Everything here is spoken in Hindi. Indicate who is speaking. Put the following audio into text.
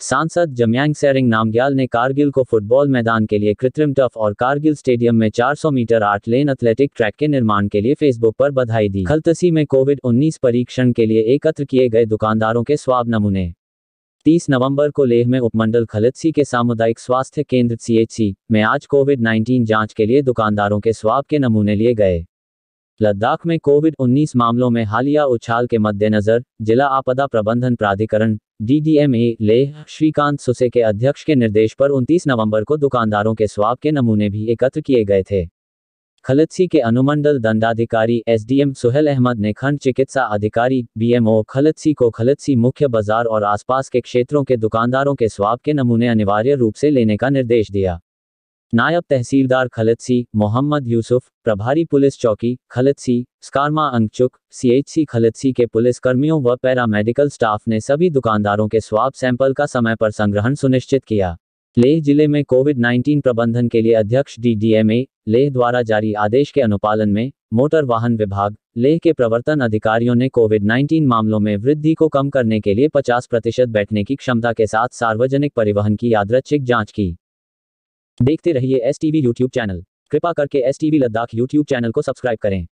Speaker 1: सांसद जम्यांग सेरिंग नामग्याल ने कारगिल को फुटबॉल मैदान के लिए कृत्रिम टफ और कारगिल स्टेडियम में 400 मीटर आठ लेन एथलेटिक ट्रैक के निर्माण के लिए फेसबुक पर बधाई दी खलतसी में कोविड 19 परीक्षण के लिए एकत्र किए गए दुकानदारों के स्वाब नमूने 30 नवंबर को लेह में उपमंडल खलतसी के सामुदायिक स्वास्थ्य केंद्र सी में आज कोविड नाइन्टीन जाँच के लिए दुकानदारों के स्वाब के नमूने लिए गए लद्दाख में कोविड 19 मामलों में हालिया उछाल के मद्देनजर जिला आपदा प्रबंधन प्राधिकरण डीडीएमए ले श्रीकांत सुसे के अध्यक्ष के निर्देश पर 29 नवंबर को दुकानदारों के स्वाब के नमूने भी एकत्र किए गए थे खलत्सी के अनुमंडल दंडाधिकारी एसडीएम सुहेल अहमद ने खंड चिकित्सा अधिकारी बीएमओ खलत्सी को खलतसी मुख्य बाजार और आसपास के क्षेत्रों के दुकानदारों के स्वाब के नमूने अनिवार्य रूप से लेने का निर्देश दिया नायब तहसीलदार सी मोहम्मद यूसुफ प्रभारी पुलिस चौकी सी स्कारमा अंगचुक सीएचसी सी के पुलिस कर्मियों व पैरा मेडिकल स्टाफ ने सभी दुकानदारों के स्वाब सैंपल का समय पर संग्रहण सुनिश्चित किया लेह जिले में कोविड 19 प्रबंधन के लिए अध्यक्ष डीडीएमए लेह द्वारा जारी आदेश के अनुपालन में मोटर वाहन विभाग लेह के प्रवर्तन अधिकारियों ने कोविड 19 मामलों में वृद्धि को कम करने के लिए 50 प्रतिशत बैठने की क्षमता के साथ सार्वजनिक परिवहन की यादृच्छिक जांच की देखते रहिए एस टीवी यूट्यूब चैनल कृपा करके S TV Ladakh YouTube channel को सब्सक्राइब करें